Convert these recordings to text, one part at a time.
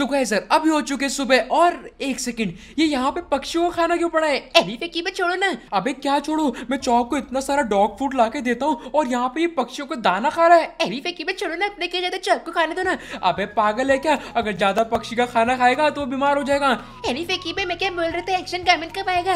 तो गए सर अभी हो चुके सुबह और एक सेकंड ये यहाँ पे पक्षियों का खाना क्यों पड़ा है अरे फेंकी में छोड़ो ना अबे क्या छोड़ो मैं चौक को इतना सारा डॉग फूड ला के देता हूँ और यहाँ पे ये पक्षियों को दाना खा रहा है अरे फेंकी में छोड़ो ना अपने के ज्यादा चौक को खाने दो ना अबे पागल है क्या अगर ज्यादा पक्षी का खाना खाएगा तो बीमार हो जाएगा अरे फेंकी में मैं क्या बोल रहे थे एक्शन कमेंट कब आएगा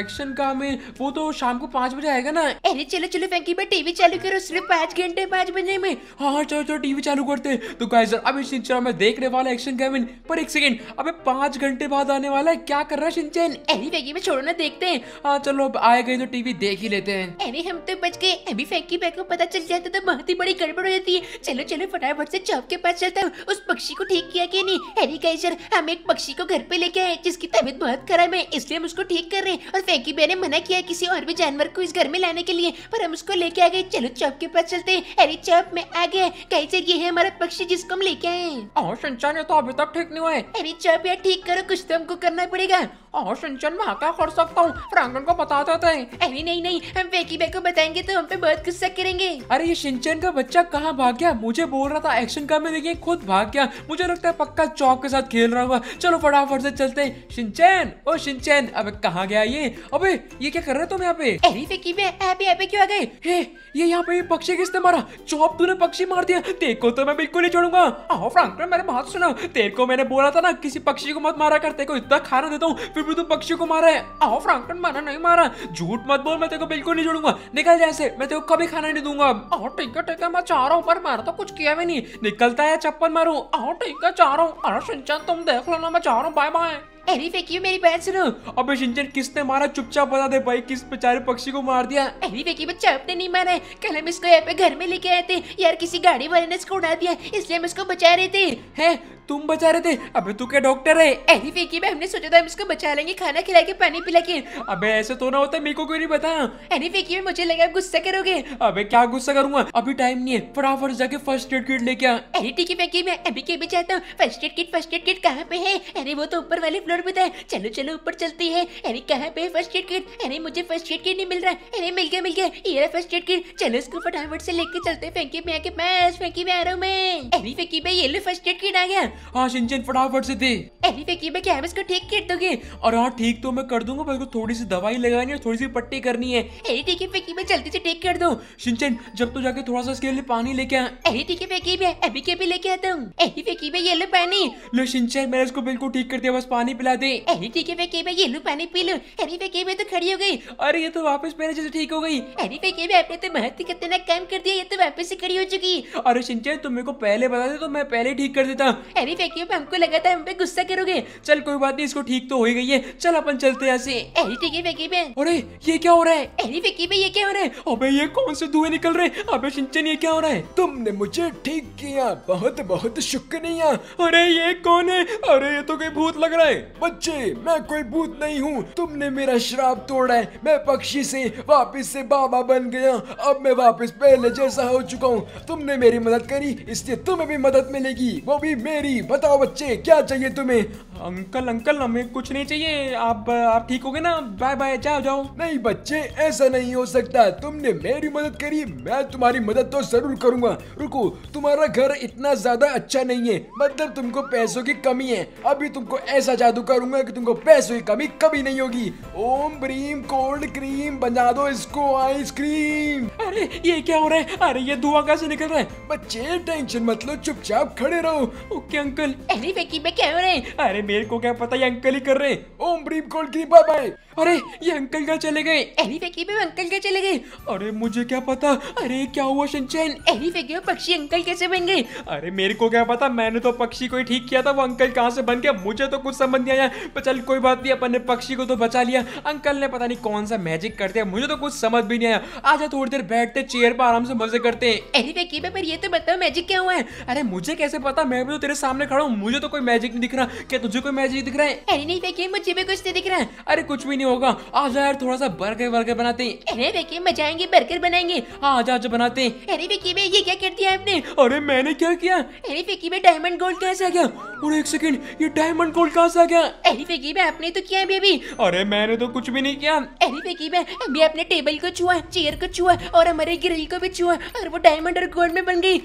एक्शन का में वो तो शाम को पाँच बजे आएगा ना अरे चलो चलो फैंकी भाई टीवी चालू करो सिर्फ पाँच घंटे पाँच बजे में हाँ, हाँ चलो चलो टीवी चालू करते तो गाय सर अभी मैं देखने वाला एक्शन सेवन पर एक सेकेंड अबे पांच घंटे बाद आने वाला है क्या कर रहा है शिनचैन फैकी में छोड़ो ना देखते हैं हाँ चलो अब आए गए तो टीवी देख ही लेते हैं अरे हम तो बच गए अभी फैकी बैग को पता चल जाता तो, तो बहुत ही बड़ी गड़बड़ हो जाती है चलो चलो फटाफट से चौक के पास चलता हूँ उस पक्षी को ठीक किया कि नहीं अरे गाइजर हम एक पक्षी को घर पे लेके आए जिसकी तबीयत बहुत खराब है इसलिए हम उसको ठीक कर रहे हैं और फैकी बे ने मना किया किसी और भी जानवर को इस घर में लाने के लिए पर हम उसको लेके आ गए चलो चौक के पास चलते हैं हेरी चौक में आ गए गाइजर ये है हमारा पक्षी जिसको हम लेके आए और संचान हाँ, तो अभी तब ठीक नहीं है अरे चुप यार ठीक करो कुछ तो हमको करना पड़ेगा और सिंचन वहाँ का कर सकता हूँ फ्रैंकलिन को बता तो देते हैं अरे नहीं नहीं हम वेकी बे को बताएंगे तो हम पे बहुत गुस्सा करेंगे अरे ये सिंचन का बच्चा कहाँ भाग गया मुझे बोल रहा था एक्शन का में देखिए खुद भाग गया मुझे लगता है पक्का चौक के साथ खेल रहा हुआ चलो फटाफट से चलते हैं सिंचन ओ सिंचन अबे कहाँ गया ये अबे ये क्या कर रहे तुम यहाँ पे अरे वेकी बे आप यहाँ क्यों आ गए हे ये यहाँ पे पक्षी किसने मारा चौप तूने पक्षी मार दिया देखो तो मैं बिल्कुल नहीं छोड़ूंगा आओ फ्रैंकलिन मेरे बात सुनो तेरे को मैंने बोला था ना किसी पक्षी को मत मारा करते को इतना खाना देता हूँ फिर भी तो पक्षी को मारा है आओ फ्रैंकलिन मैंने नहीं मारा झूठ मत बोल मैं तेरे को बिल्कुल नहीं छोड़ूंगा निकल जैसे मैं तेरे को कभी खाना नहीं दूंगा आओ ठीक है ठीक है मैं चाह रहा हूँ पर मारा तो कुछ किया भी नहीं निकलता है चप्पल मारू आओ ठीक है चाह रहा हूँ अरे सिंचन तुम देख लो ना मैं चाह रहा हूँ बाय बाय एरी फेंकी मेरी बहन सुनो अबे शिंचन किसने मारा चुपचाप बता दे भाई किस बेचारे पक्षी को मार दिया एरी फेंकी बच्चा अपने नहीं मारे कल हम इसको यहाँ पे घर में लेके आए थे यार किसी गाड़ी वाले ने इसको उड़ा दिया इसलिए हम इसको बचा रहे थे हैं तुम बचा रहे थे अबे तू क्या डॉक्टर है अरे विकी भाई हमने सोचा था हम इसको बचा लेंगे खाना खिला के पानी पिला के अबे ऐसे तो ना होता मेरे को क्यों नहीं बता अरे विकी में मुझे लगा आप गुस्सा करोगे अबे क्या गुस्सा करूंगा अभी टाइम नहीं है फटाफट जाके फर्स्ट एड किट लेके आ अरे ठीक है विकी मैं अभी के भी चाहता हूँ first aid kit first aid kit कहाँ पे है अरे वो तो ऊपर वाले फ्लोर पे था चलो चलो ऊपर चलती है अरे कहाँ पे फर्स्ट एड किट अरे मुझे फर्स्ट एड किट नहीं मिल रहा अरे मिल गया मिल गया ये फर्स्ट एड किट चलो इसको फटाफट से लेके चलते फैंकी में आके पास फैंकी में आ रहा हूँ मैं अरे फैंकी में ये लो फर्स्ट एड किट आ गया हाँ शिनचैन फटाफट से दे अरे मैं क्या इसको ठीक कर दोगे और हाँ ठीक तो मैं कर दूंगा मेरे को थोड़ी सी दवाई लगानी है थोड़ी सी पट्टी करनी है अरे ठीक है फकीर भाई जल्दी से ठीक कर दूँ शिनचैन जब तो जाके थोड़ा सा इसके लिए पानी लेके आए अरे ठीक है फकीर भाई अभी के भी लेके आता हूँ अरे फकीर मैं ये लो पानी लो शिनचैन मैंने इसको बिल्कुल ठीक कर दिया बस पानी पिला दे अरे ठीक है फकीर भाई ये लो पानी पी लो अरे फकीर मैं तो खड़ी हो गई अरे ये तो वापस मेरे जैसे ठीक हो गई अरे फकीर मैं अपने तो महत्व कितना काम कर दिया ये तो वापस से खड़ी हो चुकी अरे शिनचैन तुम मेरे को पहले बता दे तो मैं पहले ठीक कर देता सारी फेंकी पे हमको लगा था हम पे गुस्सा करोगे चल कोई बात नहीं इसको ठीक तो हो ही गई है चल अपन चलते यहाँ से अरे ठीक है फेंकी पे अरे ये क्या हो रहा है अरे फेंकी पे ये क्या हो रहा है अबे ये कौन से धुएं निकल रहे अबे सिंचन ये क्या हो रहा है तुमने मुझे ठीक किया बहुत बहुत शुक्रिया अरे ये कौन है अरे ये तो कोई भूत लग रहा है बच्चे मैं कोई भूत नहीं हूँ तुमने मेरा श्राप तोड़ा है मैं पक्षी से वापिस से बाबा बन गया अब मैं वापिस पहले जैसा हो चुका हूँ तुमने मेरी मदद करी इसलिए तुम्हें भी मदद मिलेगी वो भी मेरी बताओ बच्चे क्या चाहिए तुम्हें अंकल अंकल हमें कुछ नहीं चाहिए आप आप ठीक गए ना बाय बाय जाओ जाओ नहीं बच्चे ऐसा नहीं हो सकता तुमने मेरी मदद करी मैं तुम्हारी मदद तो जरूर करूंगा रुको तुम्हारा घर इतना ज्यादा अच्छा नहीं है मतलब तुमको पैसों की कमी है अभी तुमको ऐसा जादू करूंगा कि तुमको पैसों की कमी कभी नहीं होगी ओम ब्रीम कोल्ड क्रीम बना दो इसको आइसक्रीम अरे ये क्या हो रहा है अरे ये धुआं कैसे निकल रहा है बच्चे टेंशन मत लो चुपचाप खड़े रहो ओके अंकल अरे क्या हो रहा है अरे मेरे को क्या पता ये अंकल ही कर रहे ओम ब्रीम कॉल की बाय बाय अरे ये अंकल क्या चले गए एनी फेंकी में अंकल क्या चले गए अरे मुझे क्या पता अरे क्या हुआ शंचन एनी फेंकी पक्षी अंकल कैसे बन गए अरे मेरे को क्या पता मैंने तो पक्षी को ही ठीक किया था वो अंकल कहाँ से बन गया मुझे तो कुछ समझ नहीं आया पर चल कोई बात नहीं अपन ने पक्षी को तो बचा लिया अंकल ने पता नहीं कौन सा मैजिक करते हैं मुझे तो कुछ समझ भी नहीं आया आजा थोड़ी देर बैठते चेयर पर आराम से मजे करते हैं एनी फेंकी पर ये तो बताओ मैजिक क्या हुआ है अरे मुझे कैसे पता मैं भी तो तेरे सामने खड़ा हूँ मुझे तो कोई मैजिक नहीं दिख रहा क्या तुझे मुझे कोई मैजिक दिख रहा है अरे नहीं देखिए मुझे भी कुछ नहीं दिख रहा है अरे कुछ भी नहीं होगा आ जा यार थोड़ा सा बर्गर वर्गर बनाते हैं अरे देखिए मैं जाएंगे बर्गर बनाएंगे आज आज बनाते हैं अरे फेंकी भाई ये क्या कर दिया आपने अरे मैंने क्या किया अरे फेंकी भाई डायमंड गोल्ड कहाँ से आ गया और एक सेकंड ये डायमंड गोल्ड कहाँ से आ गया अरे फेंकी भाई आपने तो किया अभी अभी अरे मैंने तो कुछ भी नहीं किया अरे फेंकी भाई अभी आपने टेबल को छुआ चेयर को छुआ और हमारे ग्रिल को भी छुआ और वो डायमंड और गोल्ड में बन गई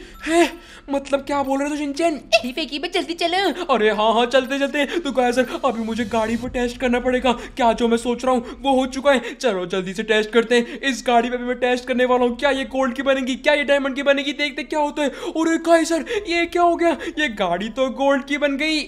मतलब क्या बोल रहे हो तो शिनचैन अरे फेंकी भाई जल्दी चलो अरे हाँ हाँ चलते चलते पे तो गाय सर अभी मुझे गाड़ी पर टेस्ट करना पड़ेगा क्या जो मैं सोच रहा हूँ वो हो चुका है चलो जल्दी से टेस्ट करते हैं इस गाड़ी पर भी मैं टेस्ट करने वाला हूँ क्या ये गोल्ड की बनेगी क्या ये डायमंड की बनेगी देखते क्या होता है और गाय सर ये क्या हो गया ये गाड़ी तो गोल्ड की बन गई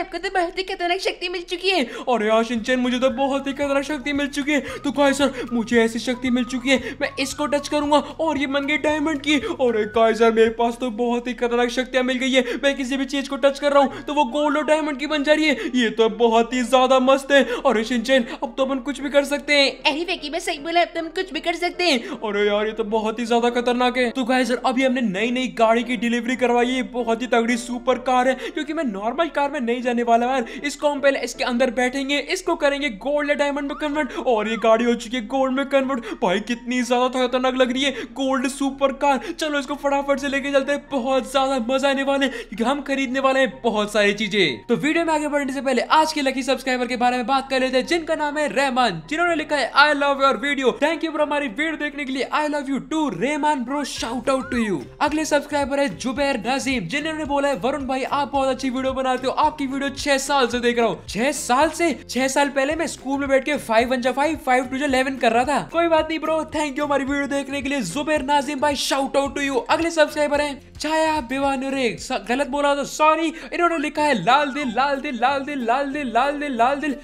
आपको तो बहुत ही खतरनाक शक्ति मिल चुकी है और यार मुझे तो बहुत ही खतरनाक शक्ति मिल चुकी है तो गाय सर मुझे ऐसी शक्ति मिल चुकी है मैं इसको टच करूंगा और ये बन गई डायमंड की और गाय सर मेरे पास तो बहुत ही खतरनाक शक्तियाँ मिल गई है मैं किसी भी चीज को टच कर रहा हूँ तो वो गोल्ड और डायमंड की की बन जा रही है ये तो बहुत ही ज्यादा मस्त है और शिनचैन अब तो अपन कुछ भी कर सकते हैं अरे वेकी मैं सही बोला अब तो हम कुछ भी कर सकते हैं अरे यार ये तो बहुत ही ज्यादा खतरनाक है तो गाय अभी हमने नई नई गाड़ी की डिलीवरी करवाई है बहुत ही तगड़ी सुपर कार है क्योंकि मैं नॉर्मल कार में नहीं जाने वाला यार इसको हम पहले इसके अंदर बैठेंगे इसको करेंगे गोल्ड या डायमंड में कन्वर्ट और ये गाड़ी हो चुकी है गोल्ड में कन्वर्ट भाई कितनी ज्यादा खतरनाक लग रही है गोल्ड सुपर कार चलो इसको फटाफट से लेके चलते हैं बहुत ज्यादा मजा आने वाले क्योंकि हम खरीदने वाले हैं बहुत सारी चीजें तो वीडियो वीडियो में आगे बढ़ने से पहले आज के लकी सब्सक्राइबर के बारे में बात कर लेते हैं जिनका नाम है रहमान जिन्होंने लिखा है I love your video thank you हमारी वीडियो देखने के लिए I love you too Rehman bro shout out to you अगले सब्सक्राइबर है जुबेर नजीम जिन्होंने बोला है वरुण भाई आप बहुत अच्छी वीडियो बनाते हो आपकी वीडियो छह साल से देख रहा हूँ छह साल से छह साल पहले मैं स्कूल में बैठ के फाइव वन जो फाइव फाइव टू जो इलेवन कर रहा था कोई बात नहीं ब्रो थैंक यू हमारी वीडियो देखने के लिए जुबेर नाजिम भाई शाउट आउट टू यू अगले सब्सक्राइबर है छाया बिवानुरे गलत बोला तो सॉरी इन्होंने लिखा है लाल दिल लाल लाल दिल लाल दिल लाल दिल लाल दिल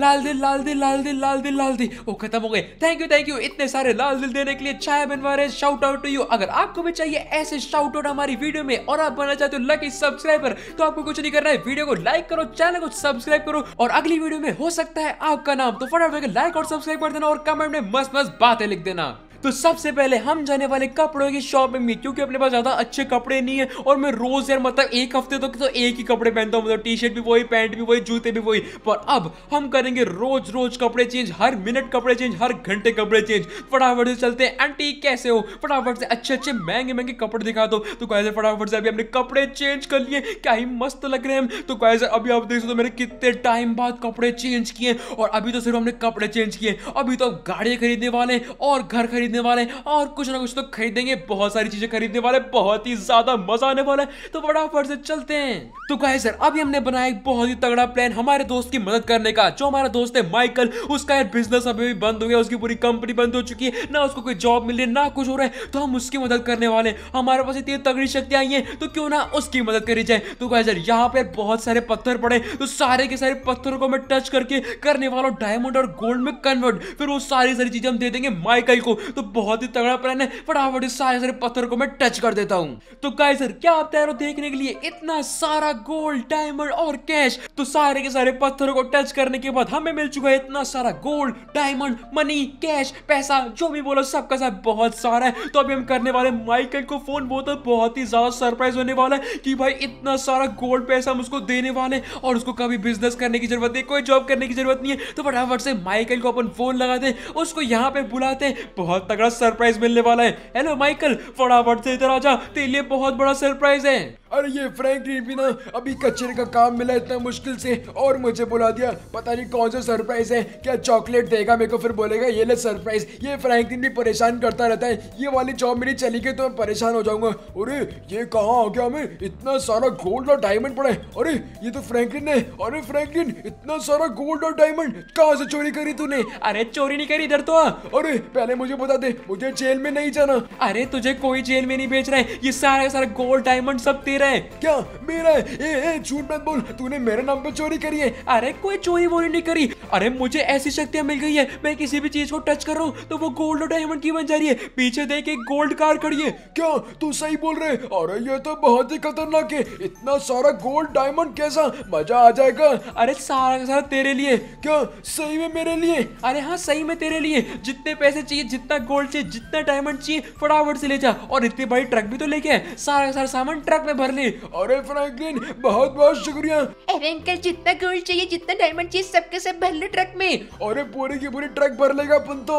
लाल दिल लाल दिल लाल दिल लाल दिल लाल दिल लाल दिल वो खत्म हो गए थैंक यू थैंक यू इतने सारे लाल दिल देने के लिए चाय बनवा रहे शाउट आउट टू यू अगर आपको भी चाहिए ऐसे शाउट आउट हमारी वीडियो में और आप बनना चाहते हो लकी सब्सक्राइबर तो आपको कुछ नहीं करना है वीडियो को लाइक करो चैनल को सब्सक्राइब करो और अगली वीडियो में हो सकता है आपका नाम तो फटाफट लाइक और सब्सक्राइब कर देना और कमेंट में मस्त मस्त बातें लिख देना तो सबसे पहले हम जाने वाले कपड़ों की शॉप में क्योंकि अपने पास ज्यादा अच्छे कपड़े नहीं है और मैं रोज यार मतलब एक हफ्ते तक तो, तो एक ही कपड़े पहनता हूँ मतलब टी शर्ट भी वही पैंट भी वही जूते भी वही पर अब हम करेंगे रोज रोज कपड़े चेंज हर मिनट कपड़े चेंज हर घंटे कपड़े चेंज फटाफट से चलते हैं आंटी कैसे हो फटाफट से अच्छे अच्छे महंगे महंगे कपड़े दिखा दो तो कैसे फटाफट से अभी हमने कपड़े चेंज कर लिए क्या ही मस्त लग रहे हैं तो कैसे अभी आप देख सकते मेरे मैंने कितने टाइम बाद कपड़े चेंज किए और अभी तो सिर्फ हमने कपड़े चेंज किए अभी तो गाड़ी खरीदने वाले और घर खरीदने खरीदने वाले हैं और कुछ ना कुछ तो खरीदेंगे बहुत सारी चीजें खरीदने वाले बहुत ही ज्यादा मजा आने वाला है तो फटाफट से चलते हैं तो कहे सर अभी हमने बनाया एक बहुत ही तगड़ा प्लान हमारे दोस्त की मदद करने का जो हमारा दोस्त है माइकल उसका यार बिजनेस अभी भी बंद हो गया उसकी पूरी कंपनी बंद हो चुकी है ना उसको कोई जॉब मिल रही है ना कुछ हो रहा है तो हम उसकी मदद करने वाले हमारे पास इतनी तगड़ी शक्ति आई है तो क्यों ना उसकी मदद करी जाए तो कहे सर यहाँ पे बहुत सारे पत्थर पड़े तो सारे के सारे पत्थरों को मैं टच करके करने वाला डायमंड और गोल्ड में कन्वर्ट फिर वो सारी सारी चीजें हम दे देंगे माइकल को तो बहुत ही तगड़ा प्लान है फटाफट इस सारे सारे पत्थर को मैं टच कर देता हूँ तो गाय सर क्या आप तैयार हो देखने के लिए इतना सारा गोल्ड डायमंड और कैश तो सारे के सारे पत्थरों को टच करने के बाद हमें मिल चुका है इतना सारा गोल्ड डायमंड मनी कैश पैसा जो भी बोलो सबका साथ बहुत सारा है तो अभी हम करने वाले माइकल को फोन वो तो बहुत ही ज्यादा सरप्राइज होने वाला है कि भाई इतना सारा गोल्ड पैसा हम उसको देने वाले और उसको कभी बिजनेस करने की जरूरत नहीं कोई जॉब करने की जरूरत नहीं है तो फटाफट से माइकल को अपन फोन लगाते उसको यहाँ पे बुलाते बहुत बहुत तगड़ा सरप्राइज मिलने वाला है हेलो माइकल फटाफट से इधर आ जा तेरे लिए बहुत बड़ा सरप्राइज है अरे ये फ्रैंकलिन भी ना अभी कचरे का काम मिला इतना मुश्किल से और मुझे बुला दिया पता नहीं कौन सा सरप्राइज है क्या चॉकलेट देगा मेरे को फिर बोलेगा ये ले सरप्राइज ये फ्रैंकलिन भी परेशान करता रहता है ये वाली जॉब मेरी चली गई तो मैं परेशान हो जाऊंगा अरे ये कहाँ आ गया हमें इतना सारा गोल्ड और डायमंड पड़ा है अरे ये तो फ्रैंकलिन है अरे फ्रैंकलिन इतना सारा गोल्ड और डायमंड कहाँ से चोरी करी तूने अरे चोरी नहीं करी इधर तो अरे पहले मुझे बता दे मुझे जेल में नहीं जाना अरे तुझे कोई जेल में नहीं भेज रहा है ये सारा सारा गोल्ड डायमंड सब तेरा रहे हैं क्या मेरा है ए, ए, बोल तूने मेरे नाम पे चोरी करी है अरे कोई चोरी वोरी नहीं करी अरे मुझे ऐसी शक्तियाँ मिल गई है मैं किसी भी चीज को टच कर रहा हूँ तो वो गोल्ड और डायमंड की बन जा रही है पीछे देख एक गोल्ड कार खड़ी है क्या तू सही बोल रहे अरे ये तो बहुत ही खतरनाक है इतना सारा गोल्ड डायमंड कैसा मजा आ जाएगा अरे सारा का सारा तेरे लिए क्या सही में मेरे लिए अरे हाँ सही में तेरे लिए जितने पैसे चाहिए जितना गोल्ड चाहिए जितना डायमंड चाहिए फटाफट से ले जा और इतनी बड़ी ट्रक भी तो लेके सारा सारा सामान ट्रक में भर ली और फ्रैंकलिन बहुत बहुत शुक्रिया अरे अंकल जितना गोल्ड चाहिए जितना डायमंड चाहिए सबके सब भर ले ट्रक में और पूरी की पूरी ट्रक भर लेगा अपन तो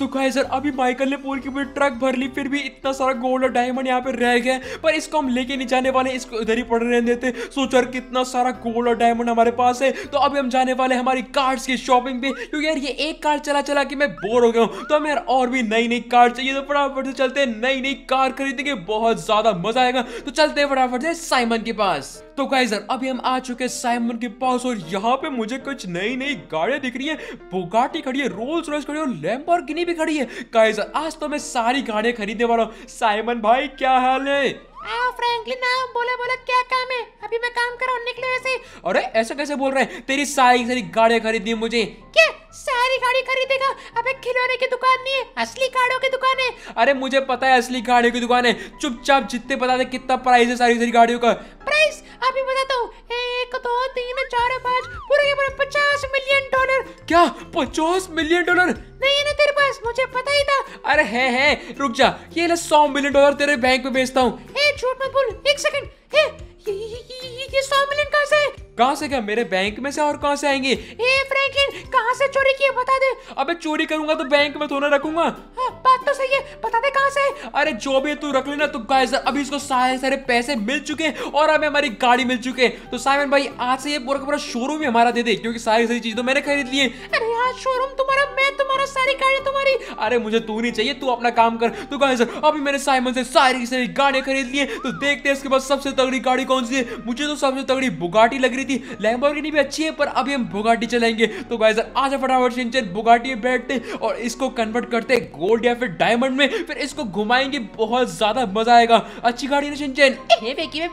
तो कहा सर अभी माइकल ने पूरी की पूरी ट्रक भर ली फिर भी इतना सारा गोल्ड और डायमंड यहाँ पे रह गया पर इसको हम लेके नहीं जाने वाले इसको इधर ही पड़ रहने देते सोचो कितना सारा गोल्ड और डायमंड हमारे पास है तो अभी हम जाने वाले हमारी कार्ड की शॉपिंग पे क्योंकि यार ये एक कार्ड चला चला की मैं बोर हो गया हूँ तो हमें यार और भी नई नई कार्ड चाहिए तो फटाफट से चलते नई नई कार खरीदेंगे बहुत ज्यादा मजा आएगा तो चलते हैं फटाफट फटाफट से साइमन के पास तो गाइजर अभी हम आ चुके हैं साइमन के पास और यहाँ पे मुझे कुछ नई नई गाड़ियां दिख रही है बोगाटी खड़ी है रोल्स रॉयस खड़ी है और गिनी भी खड़ी है गाइजर आज तो मैं सारी गाड़ियां खरीदने वाला हूँ साइमन भाई क्या हाल है आओ फ्रैंकलिन बोले बोले क्या काम है अभी मैं काम कर रहा हूँ निकले ऐसे अरे ऐसा कैसे बोल रहे हैं तेरी सारी सारी गाड़ियां खरीदनी मुझे क्या सारी गाड़ी खरीदेगा अबे खिलौने की दुकान नहीं है असली गाड़ियों की दुकान है अरे मुझे पता है असली गाड़ियों की दुकान है चुपचाप जितने बता दे कितना प्राइस है सारी सारी गाड़ियों का प्राइस अभी बताता हूँ एक दो तीन चार पाँच पूरे पचास मिलियन डॉलर क्या पचास मिलियन डॉलर नहीं ना तेरे पास मुझे पता ही था अरे है है रुक जा ये ना सौ मिलियन डॉलर तेरे बैंक में भेजता हूँ झूठ मत बोल एक सेकंड ये सौ मिलियन कहाँ से कहाँ से गए मेरे बैंक में से और कहाँ से आएंगे ए फ्रैंकलिन कहाँ से चोरी किया बता दे अबे चोरी करूंगा तो बैंक में थोड़ा रखूंगा हाँ, बात तो सही है बता दे कहाँ से अरे जो भी तू रख लेना तो गाइस अभी इसको सारे सारे पैसे मिल चुके हैं और हमें हमारी गाड़ी मिल चुके हैं तो साइमन भाई आज से ये पूरा का पूरा शोरूम ही हमारा दे दे क्योंकि सारी सारी चीज तो मैंने खरीद ली है तुम्हारा शोरूम तुम्हारा मैं तुम्हारा सारी गाड़ी तुम्हारी अरे मुझे तू नहीं चाहिए तू अपना काम कर तो गाइस अभी मैंने साइमन से सारी की सारी गाड़ियां खरीद ली है तो देखते हैं इसके बाद सबसे तगड़ी गाड़ी कौन सी है मुझे तो सबसे तगड़ी बुगाटी लग रही थी लैम्बोर्गिनी भी अच्छी है पर अभी हम बुगाटी चलाएंगे तो गाइस आज फटाफट सिंचन बुगाटी में बैठते और इसको कन्वर्ट करते गोल्ड या फिर डायमंड में फिर इसको घुमाएंगे बहुत ज्यादा मजा आएगा अच्छी गाड़ी ना सिंचन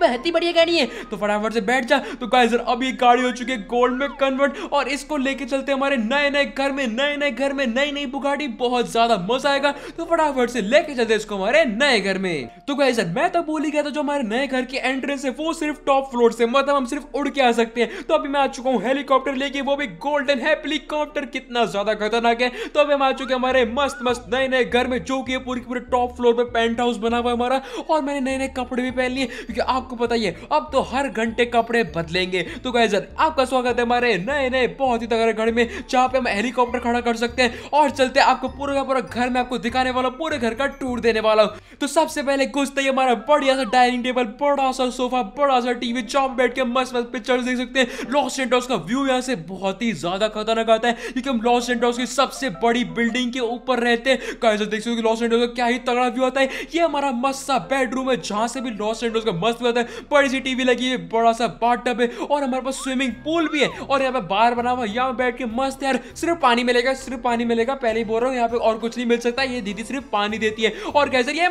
बहुत ही बढ़िया गाड़ी है तो फटाफट से बैठ जा तो गाइस अभी गाड़ी हो चुकी है गोल्ड में कन्वर्ट और इसको लेके चलते हमारे नए नए नए घर में नए नए घर में नई नई बुगाटी बहुत ज्यादा मजा आएगा तो फटाफट से लेके चलते इसको हमारे नए घर में तो सर मैं तो बोल ही गया था जो हमारे नए घर की एंट्रेंस है वो सिर्फ टॉप फ्लोर से मतलब हम सिर्फ उड़ के आ सकते हैं तो अभी मैं आ चुका हूँ हेलीकॉप्टर लेके वो भी गोल्डन हेलीकॉप्टर कितना ज्यादा खतरनाक है तो अभी हम आ चुके हमारे मस्त मस्त नए नए घर में जो की पूरी पूरे टॉप फ्लोर पे पेंट हाउस बना हुआ है हमारा और मैंने नए नए कपड़े भी पहन लिए क्योंकि आपको पता ही है अब तो हर घंटे कपड़े बदलेंगे तो सर आपका स्वागत है हमारे नए नए बहुत ही तगड़े घर में जहाँ पे हम हेलीकॉप्टर खड़ा कर सकते हैं और चलते हैं आपको पूरा का पूरा घर में आपको दिखाने वाला पूरे घर का टूर देने वाला हूँ तो सबसे पहले घुसते ही हमारा बढ़िया सा डाइनिंग टेबल बड़ा सा सोफा बड़ा सा टीवी चौप बैठ के मस्त मस्त पिक्चर देख सकते हैं लॉस एंडोस का व्यू यहाँ से बहुत ही ज्यादा खतरनाक आता है क्योंकि हम लॉस एंडोस की सबसे बड़ी बिल्डिंग के ऊपर रहते हैं कैसे देख सकते लॉस एंडोस का क्या ही तगड़ा व्यू आता है ये हमारा मस्त सा बेडरूम है जहाँ से भी लॉस एंडोस का मस्त व्यू है बड़ी सी टीवी लगी है बड़ा सा बाट है और हमारे पास स्विमिंग पूल भी है और यहाँ पे बार बना हुआ यहाँ बैठ के मस्त यार सिर्फ पानी मिलेगा सिर्फ पानी मिलेगा पहले ही बोल रहा हूँ यहाँ पे और कुछ नहीं मिल सकता ये दीदी सिर्फ पानी देती है और कैसे ये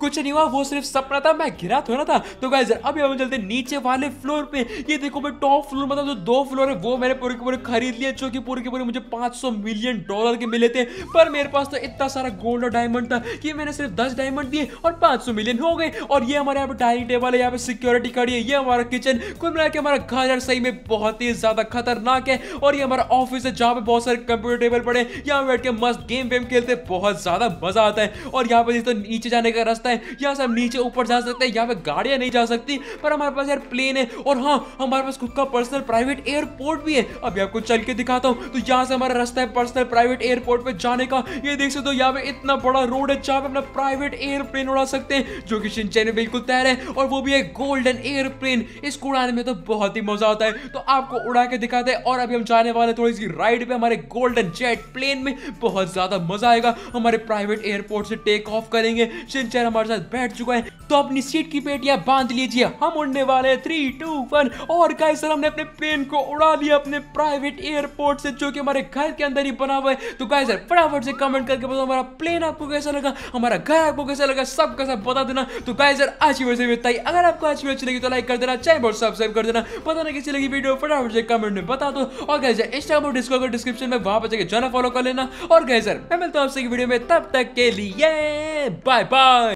कुछ नहीं हुआ वो सिर्फ सपना था मैं गिरा ना था तो गाइजर अभी हम चलते नीचे वाले फ्लोर पे ये देखो मैं टॉप फ्लोर मतलब जो दो फ्लोर है वो मैंने पूरे के पूरे खरीद लिए जो कि पूरे के पूरे मुझे 500 मिलियन डॉलर के मिले थे पर मेरे पास तो इतना सारा गोल्ड और डायमंड था कि मैंने सिर्फ दस डायमंड दिए और 500 मिलियन हो गए और ये हमारे यहाँ पे डाइनिंग टेबल है यहाँ पे सिक्योरिटी खड़ी है ये हमारा किचन कुल मिला के हमारा घर सही में बहुत ही ज्यादा खतरनाक है और ये हमारा ऑफिस है जहाँ पे बहुत सारे कंप्यूटर टेबल पड़े यहाँ बैठ के मस्त गेम वेम खेलते बहुत ज्यादा मजा आता है और यहाँ पे तो नीचे जाने का रास्ता है यहाँ से हम नीचे ऊपर जा सकते हैं यहाँ पे गाड़ियां नहीं जा सकती पर हमारे पास यार प्लेन है और हाँ हमारे पास खुद का पर्सनल प्राइवेट एयरपोर्ट भी है अभी आपको चल के दिखाता हूँ तो यहाँ से हमारा रास्ता है पर्सनल प्राइवेट एयरपोर्ट पे जाने का ये देख सकते हो यहाँ पे इतना बड़ा रोड है जहाँ पे अपना प्राइवेट एयरप्लेन उड़ा सकते हैं जो कि शिनचैन बिल्कुल तैयार है और वो भी है गोल्डन एयरप्लेन इसको उड़ाने में तो बहुत ही मजा आता है तो आपको उड़ा के दिखाते हैं और अभी हम जाने वाले थोड़ी सी राइड पे हमारे गोल्डन जेट प्लेन में बहुत ज्यादा मजा आएगा हमारे प्राइवेट एयरपोर्ट से टेक ऑफ करेंगे सिंचर हमारे साथ बैठ चुका है तो अपनी सीट की पेटियां बांध लीजिए हम उड़ने वाले हैं थ्री टू वन और सर हमने अपने प्लेन को उड़ा लिया अपने प्राइवेट एयरपोर्ट से जो कि हमारे घर के अंदर ही बना हुआ है तो सर फटाफट से कमेंट करके बताओ हमारा प्लेन आपको कैसा लगा हमारा घर आपको कैसा लगा सब कैसा बता देना तो गाइस यार आज की वीडियो से अगर आपको आज वीडियो अच्छी लगी तो लाइक कर देना चैनल और सब्सक्राइब कर देना पता नहीं कैसी लगी वीडियो फटाफट से कमेंट में बता दो और कैसे इंस्टाग्राम और डिस्कॉर्ड डिस्क्रिप्शन में वहां पर जाकर जाना फॉलो कर लेना और गए सर मैं मिलता हूं आपसे वीडियो में तब तक के लिए बाय बाय